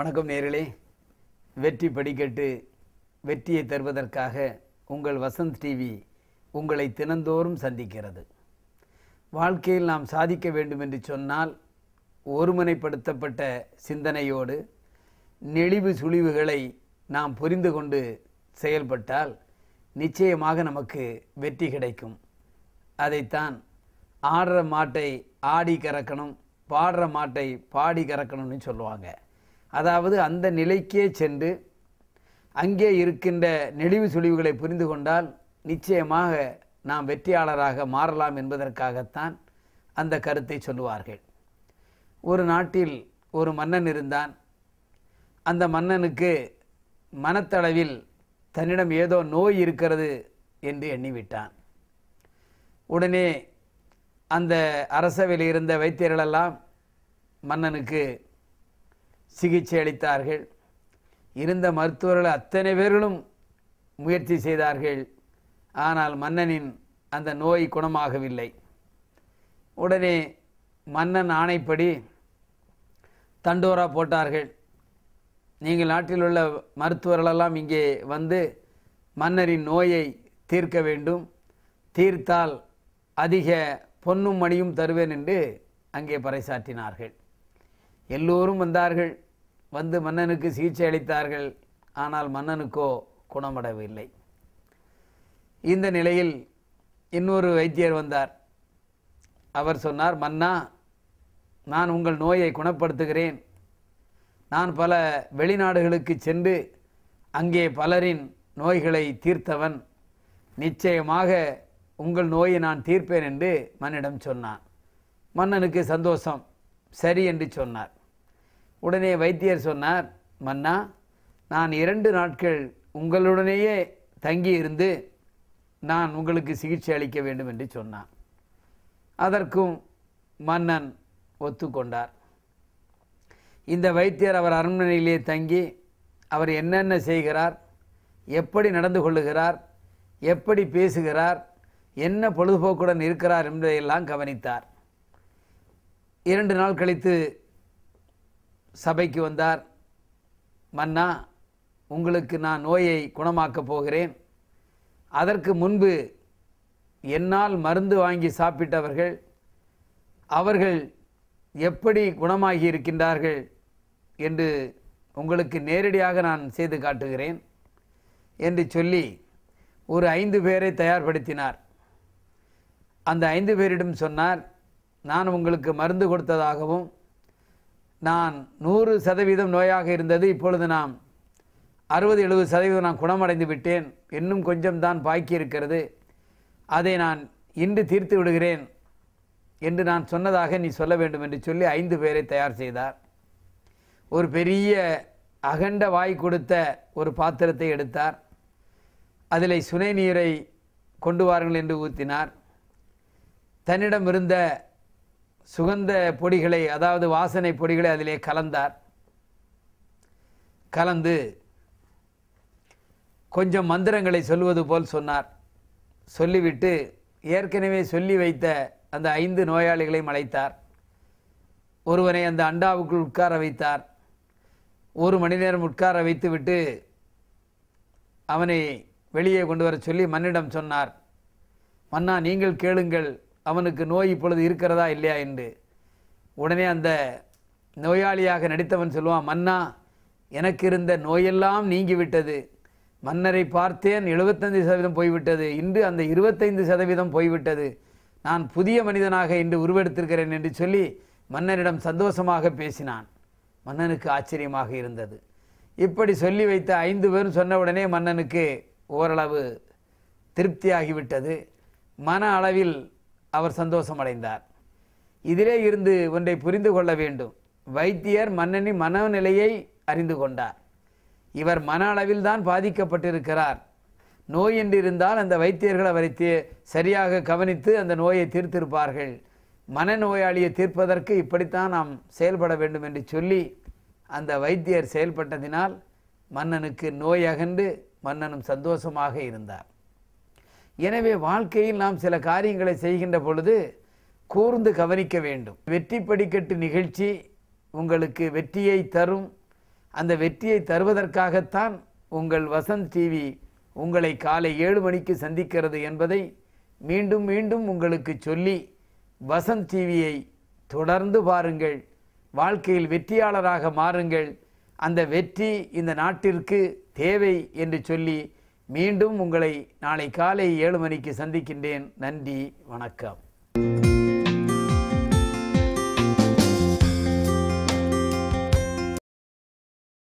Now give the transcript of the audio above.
வணக்கம் நேரிலே வெற்றி படிக்கட்டு வெற்றியை தருவதற்காக உங்கள் வசந்த் டிவி உங்களை தினந்தோறும் சந்திக்கிறது வாழ்க்கையில் நாம் சாதிக்க வேண்டும் என்று சொன்னால் ஒருமுனைப்படுத்தப்பட்ட சிந்தனையோடு நெளிவு சுழிவுகளை நாம் புரிந்து கொண்டு செயல்பட்டால் நிச்சயமாக நமக்கு வெற்றி கிடைக்கும் அதைத்தான் ஆடுற மாட்டை ஆடி கறக்கணும் பாடுற மாட்டை பாடி கறக்கணும்னு சொல்லுவாங்க அதாவது அந்த நிலைக்கே சென்று அங்கே இருக்கின்ற நெளிவு சுழிவுகளை புரிந்து கொண்டால் நிச்சயமாக நாம் வெற்றியாளராக மாறலாம் என்பதற்காகத்தான் அந்த கருத்தை சொல்லுவார்கள் ஒரு நாட்டில் ஒரு மன்னன் இருந்தான் அந்த மன்னனுக்கு மனத்தளவில் தன்னிடம் ஏதோ நோய் இருக்கிறது என்று எண்ணிவிட்டான் உடனே அந்த அரசவையில் இருந்த வைத்தியர்களெல்லாம் மன்னனுக்கு சிகிச்சை அளித்தார்கள் இருந்த மருத்துவர்கள் அத்தனை பேர்களும் முயற்சி செய்தார்கள் ஆனால் மன்னனின் அந்த நோய் குணமாகவில்லை உடனே மன்னன் ஆணைப்படி தண்டோரா போட்டார்கள் நீங்கள் நாட்டில் உள்ள மருத்துவர்களெல்லாம் இங்கே வந்து மன்னரின் நோயை தீர்க்க வேண்டும் தீர்த்தால் அதிக பொன்னும் மணியும் தருவேன் என்று அங்கே பறைசாற்றினார்கள் எல்லோரும் வந்தார்கள் வந்து மன்னனுக்கு சிகிச்சை அளித்தார்கள் ஆனால் மன்னனுக்கோ குணமடவில்லை இந்த நிலையில் இன்னொரு வைத்தியர் வந்தார் அவர் சொன்னார் மன்னா நான் உங்கள் நோயை குணப்படுத்துகிறேன் நான் பல வெளிநாடுகளுக்கு சென்று அங்கே பலரின் நோய்களை தீர்த்தவன் நிச்சயமாக உங்கள் நோயை நான் தீர்ப்பேன் என்று மன்னிடம் சொன்னான் மன்னனுக்கு சந்தோஷம் சரி என்று சொன்னார் உடனே வைத்தியர் சொன்னார் மன்னா நான் இரண்டு நாட்கள் உங்களுடனேயே தங்கியிருந்து நான் உங்களுக்கு சிகிச்சை அளிக்க வேண்டும் என்று சொன்னான் அதற்கும் மன்னன் ஒத்துக்கொண்டார் இந்த வைத்தியர் அவர் அரண்மனையிலே தங்கி அவர் என்னென்ன செய்கிறார் எப்படி நடந்து கொள்ளுகிறார் எப்படி பேசுகிறார் என்ன பொழுதுபோக்குடன் இருக்கிறார் என்பதையெல்லாம் கவனித்தார் இரண்டு நாள் கழித்து சபைக்கு வந்தார் மன்னா உங்களுக்கு நான் நோயை குணமாக்கப் போகிறேன் அதற்கு முன்பு என்னால் மருந்து வாங்கி சாப்பிட்டவர்கள் அவர்கள் எப்படி குணமாகி இருக்கின்றார்கள் என்று உங்களுக்கு நேரடியாக நான் செய்து காட்டுகிறேன் என்று சொல்லி ஒரு ஐந்து பேரை தயார்படுத்தினார் அந்த ஐந்து பேரிடம் சொன்னார் நான் உங்களுக்கு மருந்து கொடுத்ததாகவும் நான் நூறு சதவீதம் நோயாக இருந்தது இப்பொழுது நாம் அறுபது எழுபது சதவீதம் நான் குணமடைந்து விட்டேன் இன்னும் கொஞ்சம் தான் பாக்கி இருக்கிறது அதை நான் இன்று தீர்த்து விடுகிறேன் என்று நான் சொன்னதாக நீ சொல்ல வேண்டும் என்று சொல்லி ஐந்து பேரை தயார் செய்தார் ஒரு பெரிய அகண்ட வாய் கொடுத்த ஒரு பாத்திரத்தை எடுத்தார் அதில் சுனை நீரை கொண்டு வாருங்கள் என்று ஊற்றினார் தன்னிடம் இருந்த சுகந்த பொடிகளை அதாவது வாசனை பொடிகளை அதிலே கலந்தார் கலந்து கொஞ்சம் மந்திரங்களை சொல்வது போல் சொன்னார் சொல்லிவிட்டு ஏற்கனவே சொல்லி வைத்த அந்த ஐந்து நோயாளிகளையும் அழைத்தார் ஒருவனை அந்த அண்டாவுக்குள் உட்கார வைத்தார் ஒரு மணி நேரம் உட்கார வைத்துவிட்டு அவனை வெளியே கொண்டு வர சொல்லி மன்னிடம் சொன்னார் மன்னா நீங்கள் கேளுங்கள் அவனுக்கு நோய் இப்பொழுது இருக்கிறதா இல்லையா என்று உடனே அந்த நோயாளியாக நடித்தவன் சொல்லுவான் மன்னா எனக்கு இருந்த நோயெல்லாம் நீங்கிவிட்டது மன்னரை பார்த்தேன் எழுபத்தஞ்சு சதவீதம் போய்விட்டது இன்று அந்த இருபத்தைந்து சதவீதம் போய்விட்டது நான் புதிய மனிதனாக இன்று உருவெடுத்திருக்கிறேன் என்று சொல்லி மன்னனிடம் சந்தோஷமாக பேசினான் மன்னனுக்கு ஆச்சரியமாக இருந்தது இப்படி சொல்லி வைத்த ஐந்து பேரும் சொன்ன உடனே மன்னனுக்கு ஓரளவு திருப்தியாகிவிட்டது மன அளவில் அவர் சந்தோஷமடைந்தார் இதிலே இருந்து ஒன்றை புரிந்து கொள்ள வேண்டும் வைத்தியர் மன்னனின் மனநிலையை அறிந்து கொண்டார் இவர் மன அளவில் தான் பாதிக்கப்பட்டிருக்கிறார் நோய் என்று இருந்தால் அந்த வைத்தியர்கள் அவரை சரியாக கவனித்து அந்த நோயை தீர்த்திருப்பார்கள் மனநோயாளியை தீர்ப்பதற்கு இப்படித்தான் நாம் செயல்பட வேண்டும் என்று சொல்லி அந்த வைத்தியர் செயல்பட்டதினால் மன்னனுக்கு நோய் அகன்று மன்னனும் சந்தோஷமாக இருந்தார் எனவே வாழ்க்கையில் நாம் சில காரியங்களை செய்கின்ற பொழுது கூர்ந்து கவனிக்க வேண்டும் வெற்றி படிக்கட்டு நிகழ்ச்சி உங்களுக்கு வெற்றியை தரும் அந்த வெற்றியை தருவதற்காகத்தான் உங்கள் வசந்த் டிவி உங்களை காலை ஏழு மணிக்கு சந்திக்கிறது என்பதை மீண்டும் மீண்டும் உங்களுக்கு சொல்லி வசந்த் டிவியை தொடர்ந்து பாருங்கள் வாழ்க்கையில் வெற்றியாளராக மாறுங்கள் அந்த வெற்றி இந்த நாட்டிற்கு தேவை என்று சொல்லி மீண்டும் உங்களை நாளை காலை ஏழு மணிக்கு சந்திக்கின்றேன் நன்றி வணக்கம்